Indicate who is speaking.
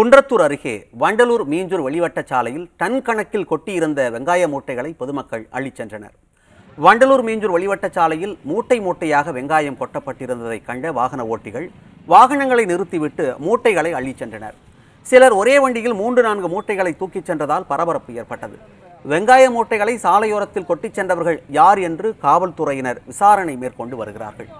Speaker 1: குன்றத்தூர் அருகே வண்டலூர் மீஞ்சூர் வழிவட்ட சாலையில் டன் கணக்கில் கொட்டியிருந்த வெங்காய மூட்டைகளை பொதுமக்கள் அள்ளிச் சென்றனர் வண்டலூர் மீஞ்சூர் வழிவட்ட சாலையில் மூட்டை மூட்டையாக வெங்காயம் கொட்டப்பட்டிருந்ததை கண்ட வாகன ஓட்டிகள் வாகனங்களை நிறுத்திவிட்டு மூட்டைகளை அள்ளிச் சென்றனர் சிலர் ஒரே வண்டியில் மூன்று நான்கு மூட்டைகளை தூக்கிச் சென்றதால் பரபரப்பு ஏற்பட்டது வெங்காய மூட்டைகளை சாலையோரத்தில் கொட்டிச் சென்றவர்கள் யார் என்று காவல்துறையினர் விசாரணை மேற்கொண்டு வருகிறார்கள்